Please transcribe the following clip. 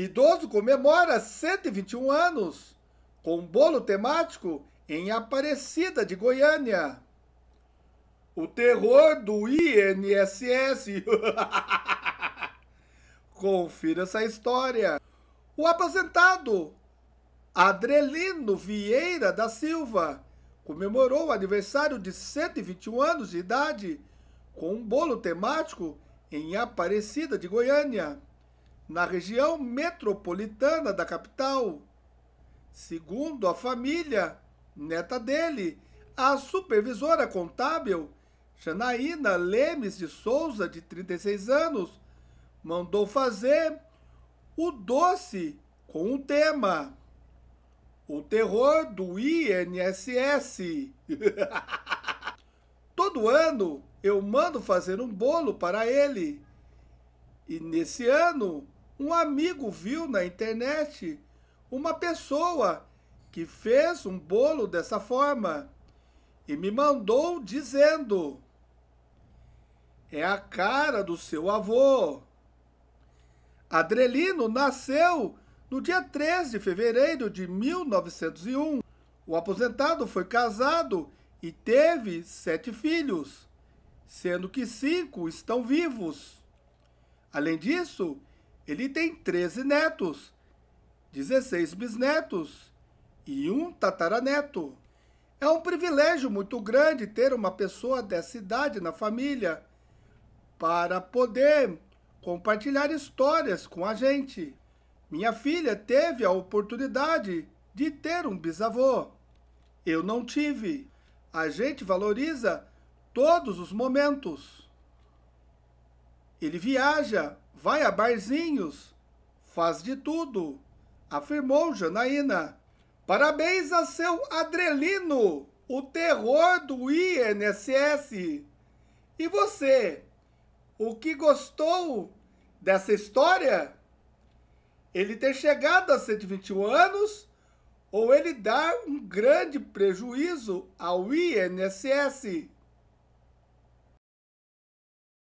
Idoso comemora 121 anos com bolo temático em Aparecida de Goiânia. O terror do INSS. Confira essa história. O aposentado Adrelino Vieira da Silva comemorou o aniversário de 121 anos de idade com um bolo temático em Aparecida de Goiânia na região metropolitana da capital. Segundo a família, neta dele, a supervisora contábil, Janaína Lemes de Souza, de 36 anos, mandou fazer o doce com o tema O Terror do INSS. Todo ano eu mando fazer um bolo para ele. E nesse ano um amigo viu na internet uma pessoa que fez um bolo dessa forma e me mandou dizendo: É a cara do seu avô. Adrelino nasceu no dia 13 de fevereiro de 1901. O aposentado foi casado e teve sete filhos, sendo que cinco estão vivos. Além disso, ele tem 13 netos, 16 bisnetos e um tataraneto. É um privilégio muito grande ter uma pessoa dessa idade na família para poder compartilhar histórias com a gente. Minha filha teve a oportunidade de ter um bisavô. Eu não tive. A gente valoriza todos os momentos. Ele viaja, vai a barzinhos, faz de tudo, afirmou Janaína. Parabéns a seu Adrelino, o terror do INSS. E você, o que gostou dessa história? Ele ter chegado a 121 anos ou ele dar um grande prejuízo ao INSS?